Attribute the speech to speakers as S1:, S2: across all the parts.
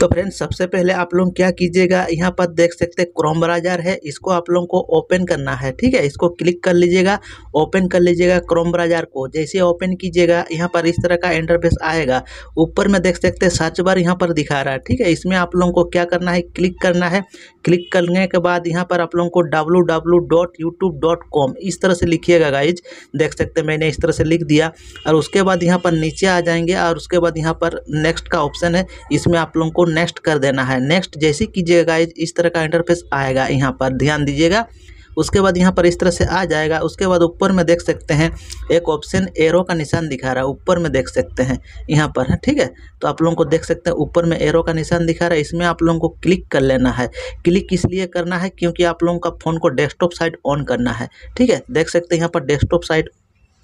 S1: तो फ्रेंड्स सबसे पहले आप लोग क्या कीजिएगा यहाँ पर देख सकते हैं क्रोम ब्राउजर है इसको आप लोगों को ओपन करना है ठीक है इसको क्लिक कर लीजिएगा ओपन कर लीजिएगा क्रोम ब्राउजर को जैसे ओपन कीजिएगा यहाँ पर इस तरह का इंटरफेस आएगा ऊपर में देख सकते हैं सर्च बार यहाँ पर दिखा रहा है ठीक है इसमें आप लोगों को क्या करना है क्लिक करना है क्लिक करने के बाद यहाँ पर आप लोगों को डब्ल्यू इस तरह से लिखिएगा गाइज देख सकते मैंने इस तरह से लिख दिया और उसके बाद यहाँ पर नीचे आ जाएंगे और उसके बाद यहाँ पर नेक्स्ट का ऑप्शन है इसमें आप लोगों को नेक्स्ट कर देना है नेक्स्ट जैसे कीजिएगा इस तरह का इंटरफेस आएगा यहाँ पर ध्यान दीजिएगा उसके बाद यहाँ पर इस तरह से आ जाएगा उसके बाद ऊपर में देख सकते हैं एक ऑप्शन एरो का निशान दिखा रहा है ऊपर में देख सकते हैं यहाँ पर है ठीक है तो आप लोगों को देख सकते हैं ऊपर में एरो का निशान दिखा रहा है इसमें आप लोगों को क्लिक कर लेना है क्लिक इसलिए करना है क्योंकि आप लोगों का फ़ोन को डेस्कटॉप साइट ऑन करना है ठीक है देख सकते हैं यहाँ पर डेस्कटॉप साइट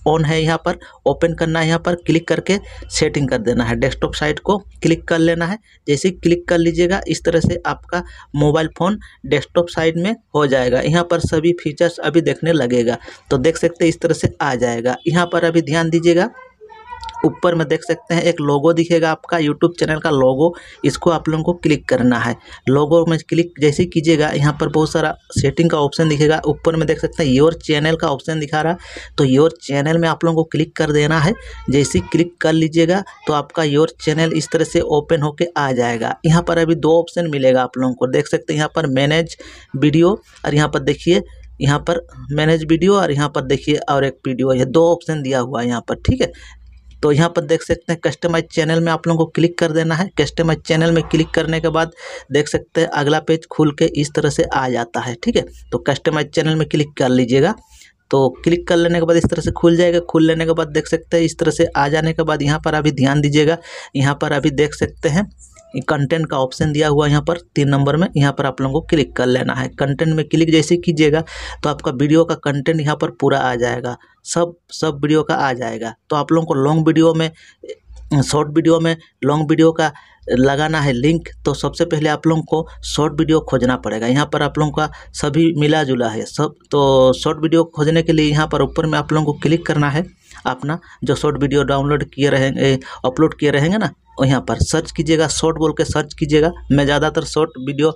S1: ऑन है यहाँ पर ओपन करना है यहाँ पर क्लिक करके सेटिंग कर देना है डेस्कटॉप साइट को क्लिक कर लेना है जैसे क्लिक कर लीजिएगा इस तरह से आपका मोबाइल फ़ोन डेस्कटॉप साइट में हो जाएगा यहाँ पर सभी फीचर्स अभी देखने लगेगा तो देख सकते इस तरह से आ जाएगा यहाँ पर अभी ध्यान दीजिएगा ऊपर में देख सकते हैं एक लोगो दिखेगा आपका यूट्यूब चैनल का लोगो इसको आप लोगों को क्लिक करना है लोगो में क्लिक जैसे कीजिएगा यहाँ पर बहुत सारा सेटिंग का ऑप्शन दिखेगा ऊपर में देख सकते हैं योर चैनल का ऑप्शन दिखा रहा तो योर चैनल में आप लोगों को क्लिक कर देना है जैसे क्लिक कर लीजिएगा तो आपका योर चैनल इस तरह से ओपन होके आ जाएगा यहाँ पर अभी दो ऑप्शन मिलेगा आप लोगों को देख सकते हैं यहाँ पर मैनेज वीडियो और यहाँ पर देखिए यहाँ पर मैनेज वीडियो और यहाँ पर देखिए और एक वीडियो ये दो ऑप्शन दिया हुआ है यहाँ पर ठीक है तो यहाँ पर देख सकते हैं कस्टमाइज चैनल में आप लोगों को क्लिक कर देना है कस्टमाइज चैनल में क्लिक करने के बाद देख सकते हैं अगला पेज खुल के इस तरह से आ जाता है ठीक है तो कस्टमाइज चैनल में क्लिक कर लीजिएगा तो क्लिक कर लेने के बाद इस तरह से खुल जाएगा खुल लेने के बाद देख सकते हैं इस तरह से आ जाने के बाद यहाँ पर अभी ध्यान दीजिएगा यहाँ पर अभी देख सकते हैं कंटेंट का ऑप्शन दिया हुआ यहाँ पर तीन नंबर में यहाँ पर आप लोगों को क्लिक कर लेना है कंटेंट में क्लिक जैसे कीजिएगा तो आपका वीडियो का कंटेंट यहाँ पर पूरा आ जाएगा सब सब वीडियो का आ जाएगा तो आप लोगों को लॉन्ग वीडियो में शॉर्ट वीडियो में लॉन्ग वीडियो का लगाना है लिंक तो सबसे पहले आप लोगों को शॉर्ट वीडियो खोजना पड़ेगा यहाँ पर आप लोगों का सभी मिला जुला है सब तो शॉर्ट वीडियो खोजने के लिए यहाँ पर ऊपर में आप लोगों को क्लिक करना है अपना जो शॉर्ट वीडियो डाउनलोड किए रहेंगे अपलोड किए रहेंगे ना और यहाँ पर सर्च कीजिएगा शॉर्ट बोल के सर्च कीजिएगा मैं ज़्यादातर शॉर्ट वीडियो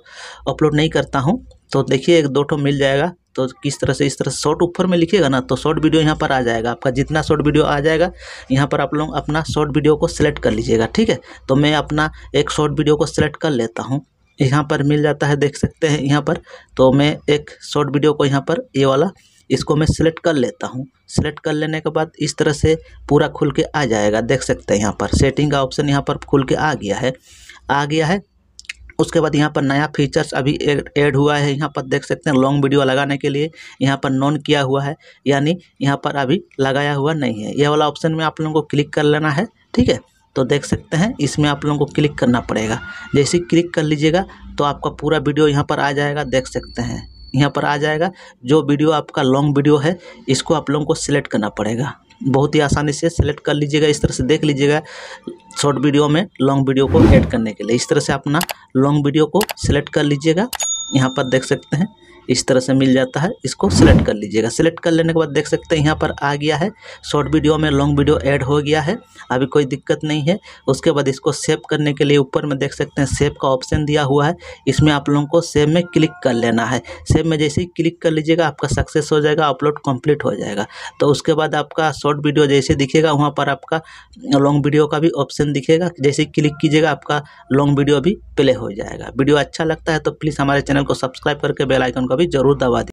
S1: अपलोड नहीं करता हूँ तो देखिए एक दो ठो मिल जाएगा तो किस तरह से इस तरह से शॉर्ट ऊपर में लिखिएगा ना तो शॉर्ट वीडियो यहाँ पर आ जाएगा आपका जितना शॉर्ट वीडियो आ जाएगा यहाँ पर आप लोग अपना शॉर्ट वीडियो को सिलेक्ट कर लीजिएगा ठीक है तो मैं अपना एक शॉर्ट वीडियो को सिलेक्ट कर लेता हूँ यहाँ पर मिल जाता है देख सकते हैं यहाँ पर तो मैं एक शॉर्ट वीडियो को यहाँ पर ये वाला इसको मैं सिलेक्ट कर लेता हूँ सिलेक्ट कर लेने के बाद इस तरह से पूरा खुल के आ जाएगा देख सकते हैं यहाँ पर सेटिंग का ऑप्शन यहाँ पर खुल के आ गया है आ गया है उसके बाद यहाँ पर नया फीचर्स अभी ऐड हुआ है यहाँ पर देख सकते हैं लॉन्ग वीडियो लगाने के लिए यहाँ पर नॉन किया हुआ है यानी यहाँ पर अभी लगाया हुआ नहीं है यह वाला ऑप्शन में आप लोगों को क्लिक कर लेना है ठीक है तो देख सकते हैं इसमें आप लोगों को क्लिक करना पड़ेगा जैसे क्लिक कर लीजिएगा तो आपका पूरा वीडियो यहाँ पर आ जाएगा देख सकते हैं यहाँ पर आ जाएगा जो वीडियो आपका लॉन्ग वीडियो है इसको आप लोगों को सिलेक्ट करना पड़ेगा बहुत ही आसानी से सिलेक्ट कर लीजिएगा इस तरह से देख लीजिएगा शॉर्ट वीडियो में लॉन्ग वीडियो को ऐड करने के लिए इस तरह से अपना लॉन्ग वीडियो को सिलेक्ट कर लीजिएगा यहाँ पर देख सकते हैं इस तरह से मिल जाता है इसको सिलेक्ट कर लीजिएगा सिलेक्ट कर लेने के बाद देख सकते हैं यहाँ पर आ गया है शॉर्ट वीडियो में लॉन्ग वीडियो ऐड हो गया है अभी कोई दिक्कत नहीं है उसके बाद इसको सेव करने के लिए ऊपर में देख सकते हैं सेव का ऑप्शन दिया हुआ है इसमें आप लोगों को सेव में क्लिक कर लेना है सेव में जैसे ही क्लिक कर लीजिएगा आपका सक्सेस हो जाएगा अपलोड कम्प्लीट हो जाएगा तो उसके बाद आपका शॉर्ट वीडियो जैसे दिखेगा वहाँ पर आपका लॉन्ग वीडियो का भी ऑप्शन दिखेगा जैसे क्लिक कीजिएगा आपका लॉन्ग वीडियो भी प्ले हो जाएगा वीडियो अच्छा लगता है तो प्लीज़ हमारे चैनल को सब्सक्राइब करके बेलाइकन को भी जरूर दबा दें